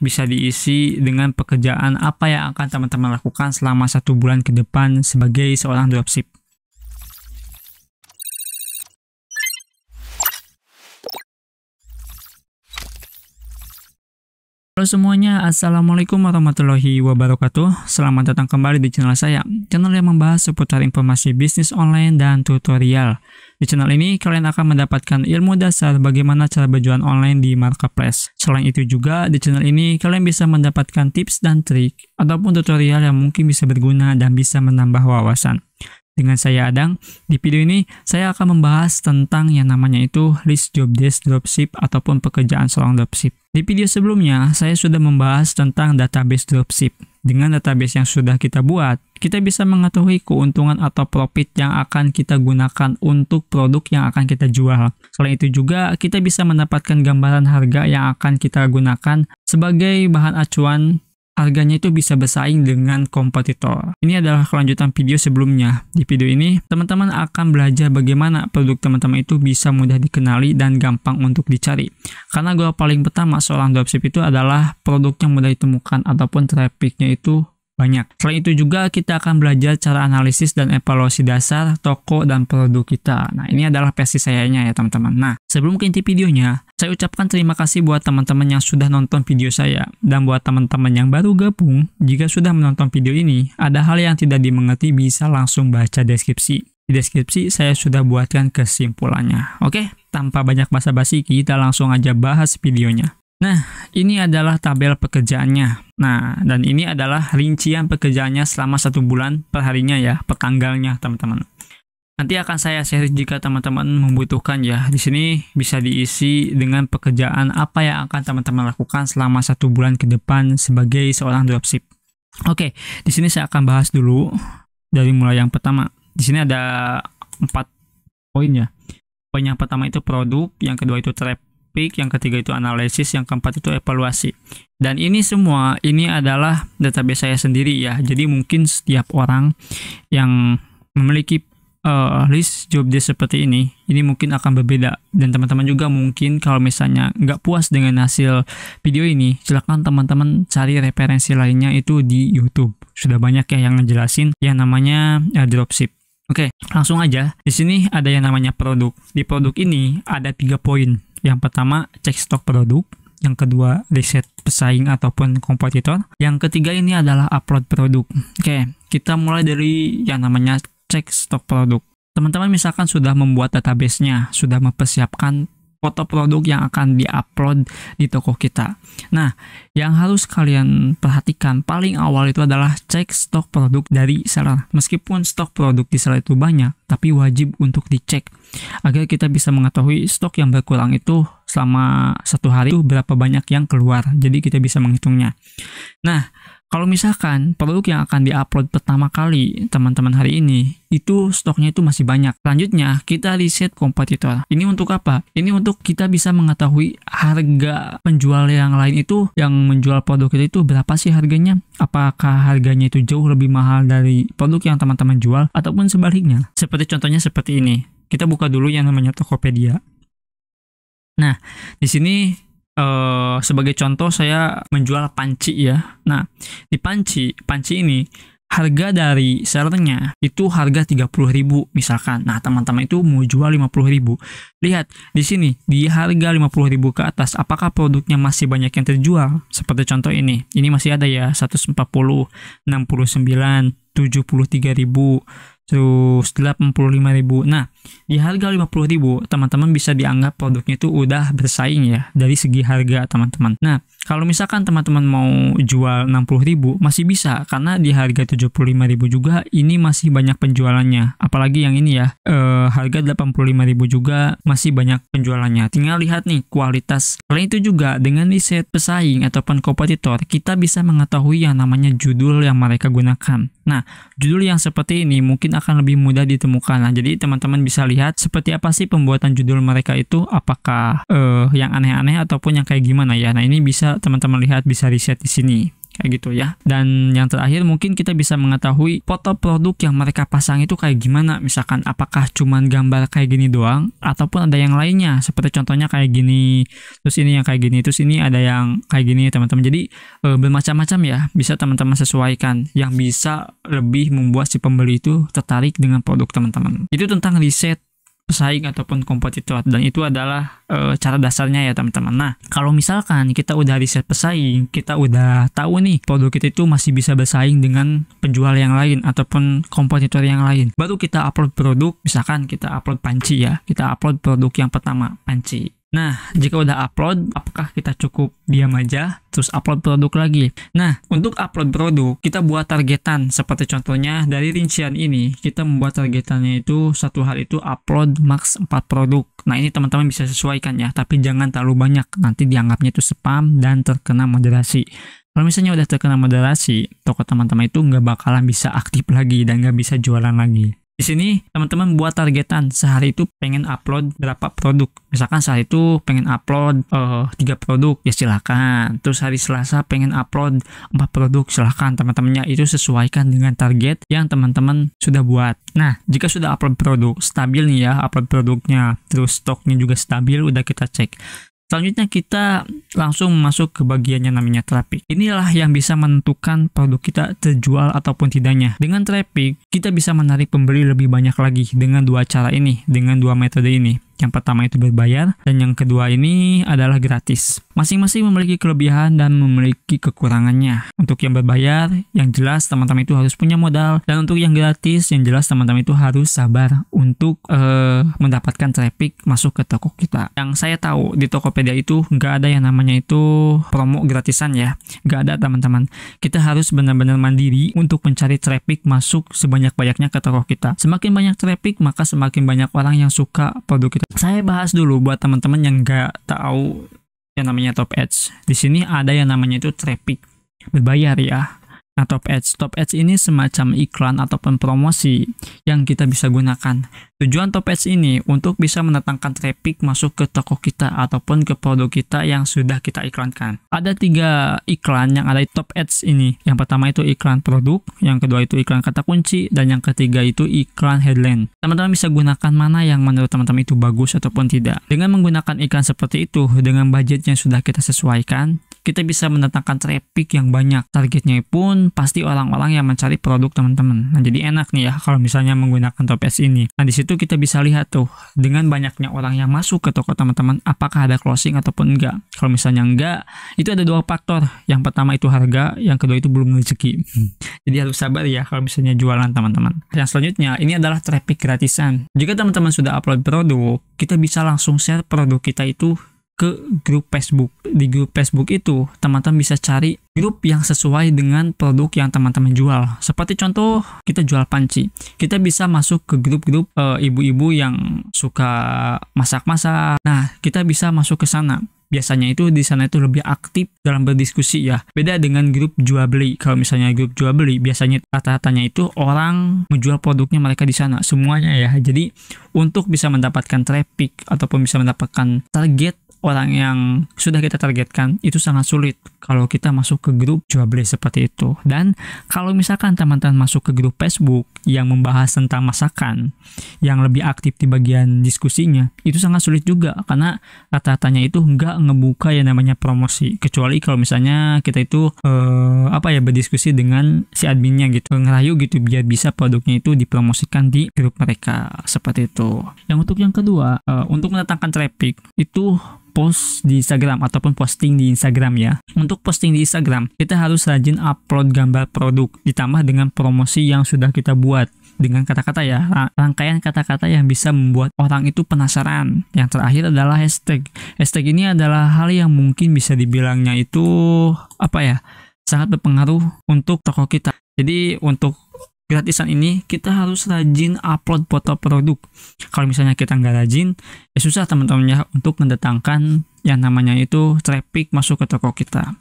bisa diisi dengan pekerjaan apa yang akan teman-teman lakukan selama satu bulan ke depan sebagai seorang dropship. Halo semuanya, Assalamualaikum warahmatullahi wabarakatuh Selamat datang kembali di channel saya Channel yang membahas seputar informasi bisnis online dan tutorial Di channel ini, kalian akan mendapatkan ilmu dasar bagaimana cara berjualan online di marketplace Selain itu juga, di channel ini kalian bisa mendapatkan tips dan trik Ataupun tutorial yang mungkin bisa berguna dan bisa menambah wawasan dengan saya Adang. Di video ini saya akan membahas tentang yang namanya itu list job desk dropship ataupun pekerjaan seorang dropship. Di video sebelumnya saya sudah membahas tentang database dropship. Dengan database yang sudah kita buat, kita bisa mengetahui keuntungan atau profit yang akan kita gunakan untuk produk yang akan kita jual. Selain itu juga, kita bisa mendapatkan gambaran harga yang akan kita gunakan sebagai bahan acuan harganya itu bisa bersaing dengan kompetitor. Ini adalah kelanjutan video sebelumnya. Di video ini, teman-teman akan belajar bagaimana produk teman-teman itu bisa mudah dikenali dan gampang untuk dicari. Karena goal paling pertama seorang dropship itu adalah produk yang mudah ditemukan ataupun trafficnya itu banyak. Selain itu juga kita akan belajar cara analisis dan evaluasi dasar toko dan produk kita. Nah, ini adalah versi saya nya ya teman-teman. Nah, sebelum ke inti videonya, saya ucapkan terima kasih buat teman-teman yang sudah nonton video saya. Dan buat teman-teman yang baru gabung, jika sudah menonton video ini, ada hal yang tidak dimengerti bisa langsung baca deskripsi. Di deskripsi saya sudah buatkan kesimpulannya. Oke, tanpa banyak basa-basi kita langsung aja bahas videonya. Nah, ini adalah tabel pekerjaannya. Nah, dan ini adalah rincian pekerjaannya selama satu bulan perharinya ya, petanggalnya teman-teman. Nanti akan saya share jika teman-teman membutuhkan ya. Di sini bisa diisi dengan pekerjaan apa yang akan teman-teman lakukan selama satu bulan ke depan sebagai seorang dropship. Oke, di sini saya akan bahas dulu dari mulai yang pertama. Di sini ada empat poin ya. Poin yang pertama itu produk, yang kedua itu trap, topik, yang ketiga itu analisis, yang keempat itu evaluasi. Dan ini semua ini adalah database saya sendiri ya. Jadi mungkin setiap orang yang memiliki uh, list job desk seperti ini, ini mungkin akan berbeda. Dan teman-teman juga mungkin kalau misalnya nggak puas dengan hasil video ini, silahkan teman-teman cari referensi lainnya itu di YouTube. Sudah banyak ya yang ngejelasin yang namanya uh, dropship. Oke, langsung aja. Di sini ada yang namanya produk. Di produk ini ada tiga poin. Yang pertama, cek stok produk. Yang kedua, riset pesaing ataupun kompetitor. Yang ketiga ini adalah upload produk. Oke, kita mulai dari yang namanya cek stok produk. Teman-teman misalkan sudah membuat database-nya, sudah mempersiapkan foto produk yang akan diupload di toko kita. Nah, yang harus kalian perhatikan paling awal itu adalah cek stok produk dari seller. Meskipun stok produk di seller itu banyak, tapi wajib untuk dicek agar kita bisa mengetahui stok yang berkurang itu selama satu hari itu berapa banyak yang keluar. Jadi kita bisa menghitungnya. Nah, kalau misalkan produk yang akan diupload pertama kali teman-teman hari ini, itu stoknya itu masih banyak. Selanjutnya, kita riset kompetitor. Ini untuk apa? Ini untuk kita bisa mengetahui harga penjual yang lain itu, yang menjual produk kita itu berapa sih harganya? Apakah harganya itu jauh lebih mahal dari produk yang teman-teman jual, ataupun sebaliknya? Seperti contohnya seperti ini. Kita buka dulu yang namanya Tokopedia. Nah, di sini uh, sebagai contoh saya menjual panci ya. Nah, di panci, panci ini harga dari sellernya itu harga 30.000 misalkan. Nah, teman-teman itu mau jual 50.000. Lihat di sini di harga 50.000 ke atas apakah produknya masih banyak yang terjual? Seperti contoh ini. Ini masih ada ya 140, 69, 73.000, terus 85.000. Nah, di harga 50.000 teman-teman bisa dianggap produknya itu udah bersaing ya dari segi harga teman-teman. Nah, kalau misalkan teman-teman mau jual 60.000 masih bisa karena di harga 75.000 juga ini masih banyak penjualannya. Apalagi yang ini ya, e, harga 85.000 juga masih banyak penjualannya. Tinggal lihat nih kualitas. Selain itu juga dengan riset pesaing ataupun kompetitor, kita bisa mengetahui yang namanya judul yang mereka gunakan. Nah, judul yang seperti ini mungkin akan lebih mudah ditemukan. Nah, jadi teman-teman bisa lihat seperti apa sih pembuatan judul mereka itu apakah e, yang aneh-aneh ataupun yang kayak gimana ya. Nah, ini bisa teman-teman lihat bisa riset di sini kayak gitu ya. Dan yang terakhir mungkin kita bisa mengetahui foto produk yang mereka pasang itu kayak gimana. Misalkan apakah cuman gambar kayak gini doang ataupun ada yang lainnya. Seperti contohnya kayak gini, terus ini yang kayak gini, terus ini ada yang kayak gini teman-teman. Jadi e, bermacam-macam ya bisa teman-teman sesuaikan yang bisa lebih membuat si pembeli itu tertarik dengan produk teman-teman. Itu tentang riset pesaing ataupun kompetitor dan itu adalah e, cara dasarnya ya teman-teman. Nah kalau misalkan kita udah riset pesaing, kita udah tahu nih produk kita itu masih bisa bersaing dengan penjual yang lain ataupun kompetitor yang lain. Baru kita upload produk, misalkan kita upload panci ya, kita upload produk yang pertama panci. Nah, jika udah upload, apakah kita cukup diam aja, terus upload produk lagi? Nah, untuk upload produk, kita buat targetan. Seperti contohnya, dari rincian ini, kita membuat targetannya itu satu hari itu upload max 4 produk. Nah, ini teman-teman bisa sesuaikan ya, tapi jangan terlalu banyak. Nanti dianggapnya itu spam dan terkena moderasi. Kalau misalnya udah terkena moderasi, toko teman-teman itu nggak bakalan bisa aktif lagi dan nggak bisa jualan lagi. Di sini teman-teman buat targetan sehari itu pengen upload berapa produk. Misalkan sehari itu pengen upload eh, tiga 3 produk ya silahkan. Terus hari Selasa pengen upload empat produk silahkan teman-temannya itu sesuaikan dengan target yang teman-teman sudah buat. Nah jika sudah upload produk stabil nih ya upload produknya terus stoknya juga stabil udah kita cek Selanjutnya kita langsung masuk ke bagian yang namanya traffic. Inilah yang bisa menentukan produk kita terjual ataupun tidaknya. Dengan traffic, kita bisa menarik pembeli lebih banyak lagi dengan dua cara ini, dengan dua metode ini. Yang pertama itu berbayar dan yang kedua ini adalah gratis. Masing-masing memiliki kelebihan dan memiliki kekurangannya. Untuk yang berbayar, yang jelas teman-teman itu harus punya modal dan untuk yang gratis, yang jelas teman-teman itu harus sabar untuk uh, mendapatkan traffic masuk ke toko kita. Yang saya tahu di Tokopedia itu nggak ada yang namanya itu promo gratisan ya, nggak ada teman-teman. Kita harus benar-benar mandiri untuk mencari traffic masuk sebanyak-banyaknya ke toko kita. Semakin banyak traffic maka semakin banyak orang yang suka produk kita saya bahas dulu buat teman-teman yang nggak tahu yang namanya top edge. Di sini ada yang namanya itu traffic berbayar ya. Top ads. Top ads ini semacam iklan atau promosi yang kita bisa gunakan. Tujuan top ads ini untuk bisa mendatangkan traffic masuk ke toko kita ataupun ke produk kita yang sudah kita iklankan. Ada tiga iklan yang ada di top ads ini. Yang pertama itu iklan produk, yang kedua itu iklan kata kunci, dan yang ketiga itu iklan headline. Teman-teman bisa gunakan mana yang menurut teman-teman itu bagus ataupun tidak. Dengan menggunakan iklan seperti itu, dengan budget yang sudah kita sesuaikan, kita bisa mendatangkan traffic yang banyak. Targetnya pun pasti orang-orang yang mencari produk teman-teman. Nah, jadi enak nih ya kalau misalnya menggunakan Topaz ini. Nah, di situ kita bisa lihat tuh dengan banyaknya orang yang masuk ke toko teman-teman apakah ada closing ataupun enggak. Kalau misalnya enggak, itu ada dua faktor. Yang pertama itu harga, yang kedua itu belum rezeki. jadi harus sabar ya kalau misalnya jualan teman-teman. Yang selanjutnya ini adalah traffic gratisan. Jika teman-teman sudah upload produk, kita bisa langsung share produk kita itu ke grup Facebook. Di grup Facebook itu, teman-teman bisa cari grup yang sesuai dengan produk yang teman-teman jual. Seperti contoh, kita jual panci. Kita bisa masuk ke grup-grup eh, ibu-ibu yang suka masak-masak. Nah, kita bisa masuk ke sana biasanya itu di sana itu lebih aktif dalam berdiskusi ya. Beda dengan grup jual beli. Kalau misalnya grup jual beli, biasanya rata-ratanya itu orang menjual produknya mereka di sana semuanya ya. Jadi untuk bisa mendapatkan traffic ataupun bisa mendapatkan target orang yang sudah kita targetkan itu sangat sulit kalau kita masuk ke grup jual beli seperti itu. Dan kalau misalkan teman-teman masuk ke grup Facebook yang membahas tentang masakan yang lebih aktif di bagian diskusinya, itu sangat sulit juga karena rata-ratanya itu nggak ngebuka yang namanya promosi. Kecuali kalau misalnya kita itu eh, apa ya berdiskusi dengan si adminnya gitu, ngerayu gitu biar bisa produknya itu dipromosikan di grup mereka seperti itu. Yang untuk yang kedua, eh, untuk mendatangkan traffic itu post di Instagram ataupun posting di Instagram ya. Untuk posting di Instagram, kita harus rajin upload gambar produk ditambah dengan promosi yang sudah kita buat dengan kata-kata ya, rangkaian kata-kata yang bisa membuat orang itu penasaran. Yang terakhir adalah hashtag. Hashtag ini adalah hal yang mungkin bisa dibilangnya itu apa ya? sangat berpengaruh untuk toko kita. Jadi untuk gratisan ini kita harus rajin upload foto produk. Kalau misalnya kita nggak rajin, ya susah teman-teman ya untuk mendatangkan yang namanya itu traffic masuk ke toko kita.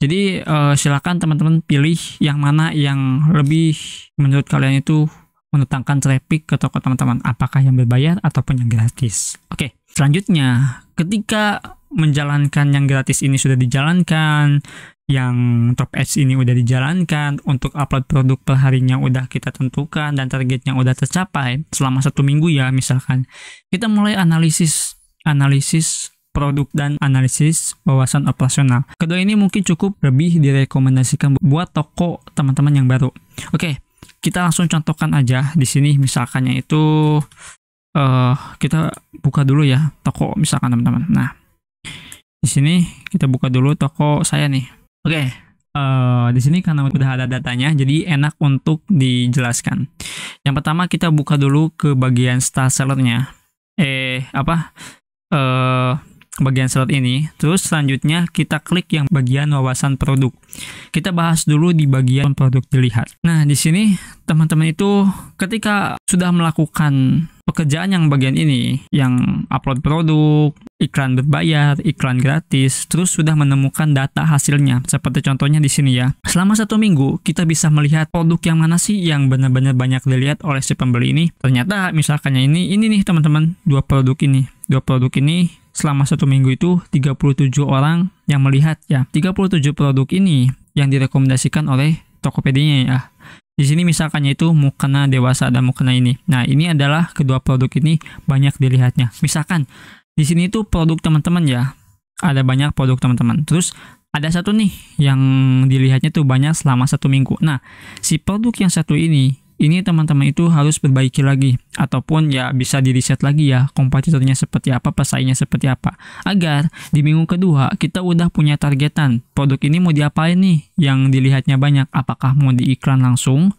Jadi eh, silakan teman-teman pilih yang mana yang lebih menurut kalian itu mendatangkan traffic ke toko teman-teman, apakah yang berbayar ataupun yang gratis. Oke, selanjutnya ketika menjalankan yang gratis ini sudah dijalankan, yang top S ini udah dijalankan untuk upload produk perharinya udah kita tentukan dan targetnya udah tercapai selama satu minggu ya misalkan kita mulai analisis analisis produk dan analisis wawasan operasional kedua ini mungkin cukup lebih direkomendasikan buat toko teman-teman yang baru oke kita langsung contohkan aja di sini misalkannya itu uh, kita buka dulu ya toko misalkan teman-teman nah di sini kita buka dulu toko saya nih Oke, okay. uh, eh, di sini karena sudah ada datanya, jadi enak untuk dijelaskan. Yang pertama kita buka dulu ke bagian star sellernya. Eh apa? Uh, bagian slot ini. Terus selanjutnya kita klik yang bagian wawasan produk. Kita bahas dulu di bagian produk dilihat. Nah di sini teman-teman itu ketika sudah melakukan pekerjaan yang bagian ini, yang upload produk, iklan berbayar, iklan gratis, terus sudah menemukan data hasilnya, seperti contohnya di sini ya. Selama satu minggu, kita bisa melihat produk yang mana sih yang benar-benar banyak dilihat oleh si pembeli ini. Ternyata misalkannya ini, ini nih teman-teman, dua produk ini. Dua produk ini selama satu minggu itu 37 orang yang melihat ya. 37 produk ini yang direkomendasikan oleh Tokopedia ya. Di sini misalkannya itu mukena dewasa dan mukena ini. Nah, ini adalah kedua produk ini banyak dilihatnya. Misalkan di sini itu produk teman-teman ya. Ada banyak produk teman-teman. Terus ada satu nih yang dilihatnya tuh banyak selama satu minggu. Nah, si produk yang satu ini ini teman-teman itu harus perbaiki lagi ataupun ya bisa di reset lagi ya kompetitornya seperti apa pesaingnya seperti apa agar di minggu kedua kita udah punya targetan produk ini mau diapain nih yang dilihatnya banyak apakah mau di iklan langsung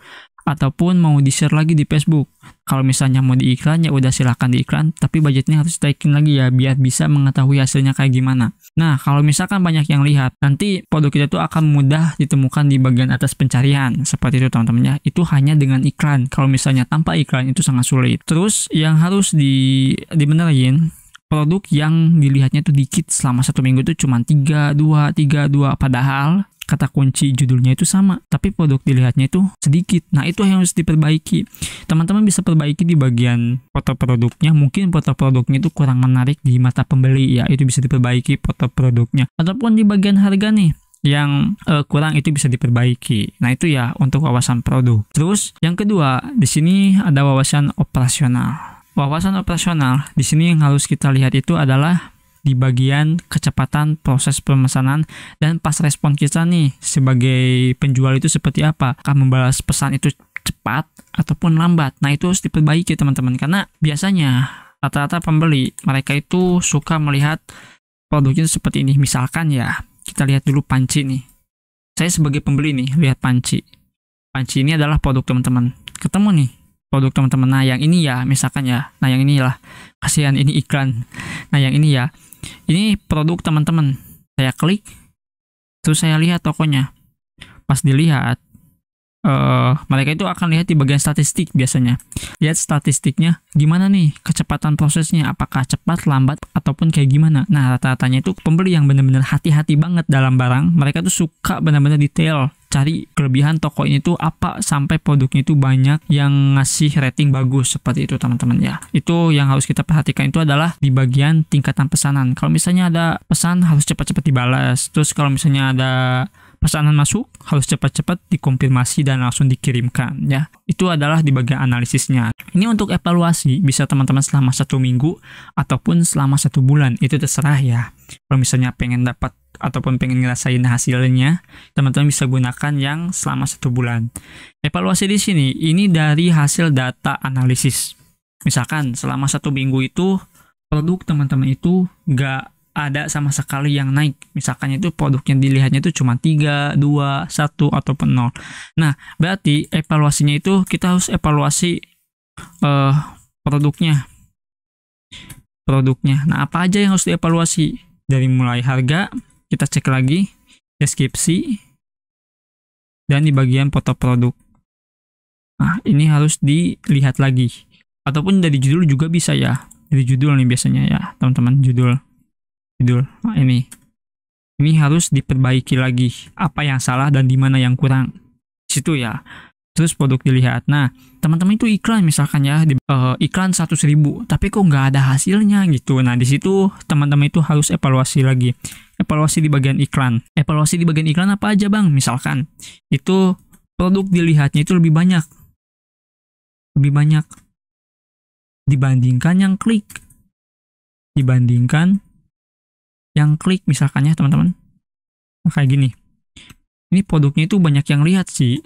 ataupun mau di-share lagi di Facebook. Kalau misalnya mau di ya udah silahkan diiklan, tapi budgetnya harus taking lagi ya biar bisa mengetahui hasilnya kayak gimana. Nah, kalau misalkan banyak yang lihat, nanti produk kita tuh akan mudah ditemukan di bagian atas pencarian. Seperti itu teman-teman ya. Itu hanya dengan iklan. Kalau misalnya tanpa iklan itu sangat sulit. Terus yang harus di dibenerin produk yang dilihatnya tuh dikit selama satu minggu itu cuma 3, 2, 3, 2. Padahal kata kunci judulnya itu sama, tapi produk dilihatnya itu sedikit. Nah, itu yang harus diperbaiki. Teman-teman bisa perbaiki di bagian foto produknya. Mungkin foto produknya itu kurang menarik di mata pembeli, ya itu bisa diperbaiki foto produknya. Ataupun di bagian harga nih, yang uh, kurang itu bisa diperbaiki. Nah, itu ya untuk wawasan produk. Terus yang kedua, di sini ada wawasan operasional. Wawasan operasional di sini yang harus kita lihat itu adalah di bagian kecepatan proses pemesanan dan pas respon kita nih sebagai penjual itu seperti apa akan membalas pesan itu cepat ataupun lambat nah itu harus diperbaiki teman-teman karena biasanya rata-rata pembeli mereka itu suka melihat produknya seperti ini misalkan ya kita lihat dulu panci nih saya sebagai pembeli nih lihat panci panci ini adalah produk teman-teman ketemu nih produk teman-teman nah yang ini ya misalkan ya nah yang inilah kasihan ini iklan nah yang ini ya ini produk teman-teman saya klik terus saya lihat tokonya pas dilihat uh, mereka itu akan lihat di bagian statistik biasanya lihat statistiknya gimana nih kecepatan prosesnya apakah cepat lambat ataupun kayak gimana nah rata-ratanya itu pembeli yang benar-benar hati-hati banget dalam barang mereka tuh suka benar-benar detail cari kelebihan toko ini tuh apa sampai produknya itu banyak yang ngasih rating bagus seperti itu teman-teman ya itu yang harus kita perhatikan itu adalah di bagian tingkatan pesanan kalau misalnya ada pesan harus cepat-cepat dibalas terus kalau misalnya ada pesanan masuk harus cepat-cepat dikonfirmasi dan langsung dikirimkan ya itu adalah di bagian analisisnya ini untuk evaluasi bisa teman-teman selama satu minggu ataupun selama satu bulan itu terserah ya kalau misalnya pengen dapat ataupun pengen ngerasain hasilnya, teman-teman bisa gunakan yang selama satu bulan. Evaluasi di sini, ini dari hasil data analisis. Misalkan selama satu minggu itu produk teman-teman itu nggak ada sama sekali yang naik. Misalkan itu produknya dilihatnya itu cuma 3, 2, 1, ataupun 0. Nah, berarti evaluasinya itu kita harus evaluasi uh, produknya. Produknya. Nah, apa aja yang harus dievaluasi? Dari mulai harga, kita cek lagi deskripsi dan di bagian foto produk nah ini harus dilihat lagi ataupun dari judul juga bisa ya dari judul nih biasanya ya teman-teman judul judul nah ini ini harus diperbaiki lagi apa yang salah dan di mana yang kurang situ ya terus produk dilihat. Nah, teman-teman itu iklan misalkan ya, di, uh, iklan 100 ribu, tapi kok nggak ada hasilnya gitu. Nah, di situ teman-teman itu harus evaluasi lagi. Evaluasi di bagian iklan. Evaluasi di bagian iklan apa aja bang? Misalkan, itu produk dilihatnya itu lebih banyak. Lebih banyak. Dibandingkan yang klik. Dibandingkan yang klik misalkan ya teman-teman. Nah, kayak gini. Ini produknya itu banyak yang lihat sih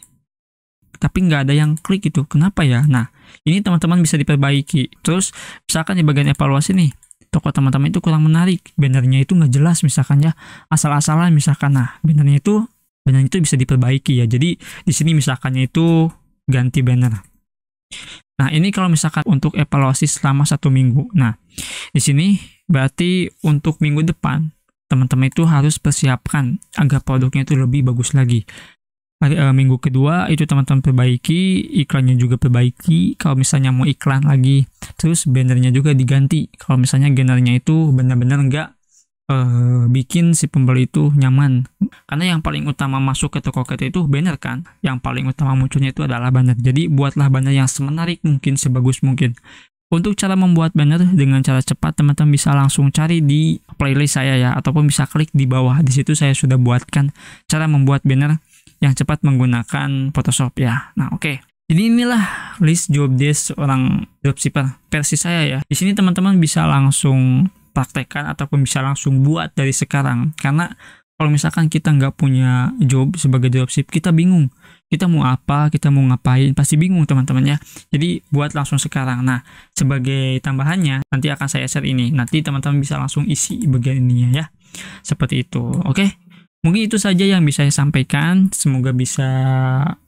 tapi nggak ada yang klik gitu kenapa ya nah ini teman-teman bisa diperbaiki terus misalkan di bagian evaluasi nih toko teman-teman itu kurang menarik bannernya itu nggak jelas misalkan ya asal-asalan misalkan nah bannernya itu banner itu bisa diperbaiki ya jadi di sini misalkannya itu ganti banner nah ini kalau misalkan untuk evaluasi selama satu minggu nah di sini berarti untuk minggu depan teman-teman itu harus persiapkan agar produknya itu lebih bagus lagi hari uh, minggu kedua itu teman-teman perbaiki iklannya juga perbaiki kalau misalnya mau iklan lagi terus bannernya juga diganti kalau misalnya bannernya itu benar-benar nggak uh, bikin si pembeli itu nyaman karena yang paling utama masuk ke toko kita itu banner kan yang paling utama munculnya itu adalah banner jadi buatlah banner yang semenarik mungkin sebagus mungkin untuk cara membuat banner dengan cara cepat, teman-teman bisa langsung cari di playlist saya ya, ataupun bisa klik di bawah. Di situ saya sudah buatkan cara membuat banner yang cepat menggunakan Photoshop ya. Nah, oke. Okay. Jadi inilah list job desk orang dropshipper versi saya ya. Di sini teman-teman bisa langsung praktekkan ataupun bisa langsung buat dari sekarang. Karena kalau misalkan kita nggak punya job sebagai dropship, kita bingung. Kita mau apa, kita mau ngapain, pasti bingung teman-teman ya. Jadi buat langsung sekarang. Nah, sebagai tambahannya, nanti akan saya share ini. Nanti teman-teman bisa langsung isi bagian ini ya. Seperti itu, oke? Okay? Mungkin itu saja yang bisa saya sampaikan. Semoga bisa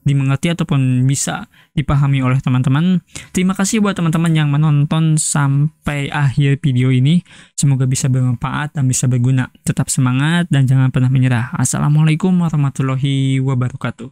dimengerti ataupun bisa dipahami oleh teman-teman. Terima kasih buat teman-teman yang menonton sampai akhir video ini. Semoga bisa bermanfaat dan bisa berguna. Tetap semangat dan jangan pernah menyerah. Assalamualaikum warahmatullahi wabarakatuh.